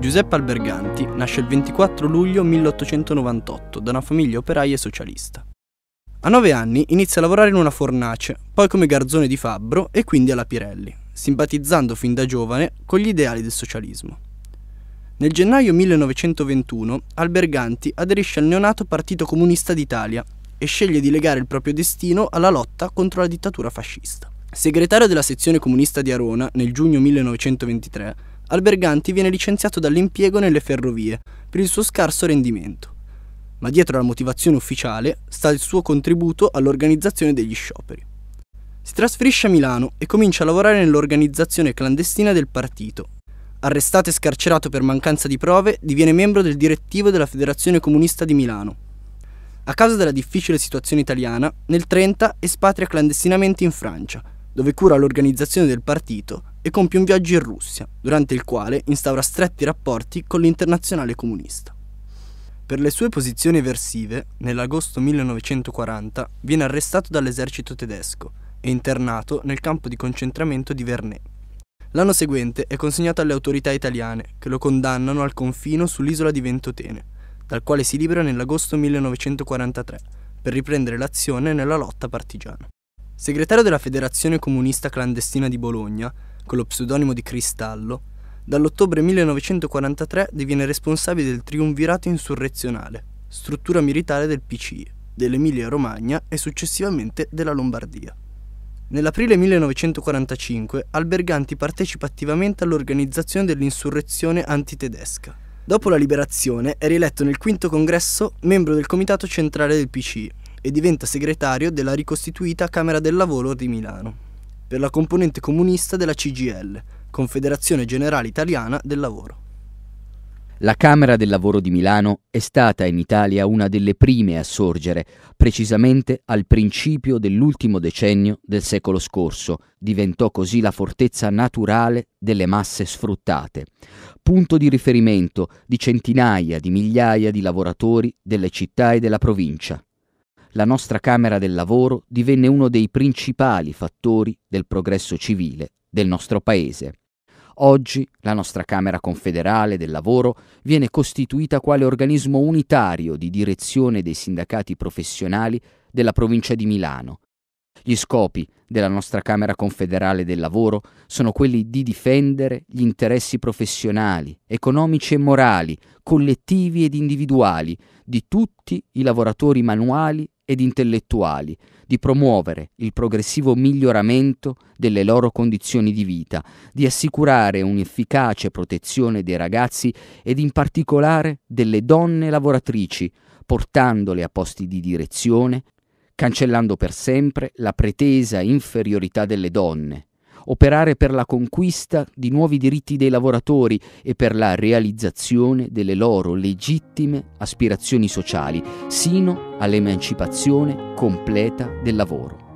Giuseppe Alberganti nasce il 24 luglio 1898 da una famiglia operaia e socialista. A nove anni inizia a lavorare in una fornace, poi come garzone di fabbro e quindi alla Pirelli, simpatizzando fin da giovane con gli ideali del socialismo. Nel gennaio 1921 Alberganti aderisce al neonato Partito Comunista d'Italia e sceglie di legare il proprio destino alla lotta contro la dittatura fascista. Segretario della sezione comunista di Arona nel giugno 1923, Alberganti viene licenziato dall'impiego nelle ferrovie per il suo scarso rendimento. Ma dietro la motivazione ufficiale sta il suo contributo all'organizzazione degli scioperi. Si trasferisce a Milano e comincia a lavorare nell'organizzazione clandestina del partito. Arrestato e scarcerato per mancanza di prove, diviene membro del direttivo della Federazione Comunista di Milano. A causa della difficile situazione italiana, nel 30 espatria clandestinamente in Francia dove cura l'organizzazione del partito e compie un viaggio in Russia, durante il quale instaura stretti rapporti con l'internazionale comunista. Per le sue posizioni eversive, nell'agosto 1940 viene arrestato dall'esercito tedesco e internato nel campo di concentramento di Vernet. L'anno seguente è consegnato alle autorità italiane, che lo condannano al confino sull'isola di Ventotene, dal quale si libera nell'agosto 1943, per riprendere l'azione nella lotta partigiana. Segretario della Federazione Comunista Clandestina di Bologna, con lo pseudonimo di Cristallo, dall'ottobre 1943 diviene responsabile del triunvirato insurrezionale, struttura militare del PCI, dell'Emilia-Romagna e successivamente della Lombardia. Nell'aprile 1945 Alberganti partecipa attivamente all'organizzazione dell'insurrezione antitedesca. Dopo la liberazione è rieletto nel quinto congresso membro del comitato centrale del PCI e diventa segretario della ricostituita Camera del Lavoro di Milano, per la componente comunista della CGL, Confederazione Generale Italiana del Lavoro. La Camera del Lavoro di Milano è stata in Italia una delle prime a sorgere, precisamente al principio dell'ultimo decennio del secolo scorso. Diventò così la fortezza naturale delle masse sfruttate, punto di riferimento di centinaia di migliaia di lavoratori delle città e della provincia la nostra Camera del Lavoro divenne uno dei principali fattori del progresso civile del nostro Paese. Oggi la nostra Camera confederale del lavoro viene costituita quale organismo unitario di direzione dei sindacati professionali della provincia di Milano. Gli scopi della nostra Camera confederale del lavoro sono quelli di difendere gli interessi professionali, economici e morali, collettivi ed individuali di tutti i lavoratori manuali ed intellettuali, di promuovere il progressivo miglioramento delle loro condizioni di vita, di assicurare un'efficace protezione dei ragazzi ed in particolare delle donne lavoratrici, portandole a posti di direzione, cancellando per sempre la pretesa inferiorità delle donne, operare per la conquista di nuovi diritti dei lavoratori e per la realizzazione delle loro legittime aspirazioni sociali, sino all'emancipazione completa del lavoro.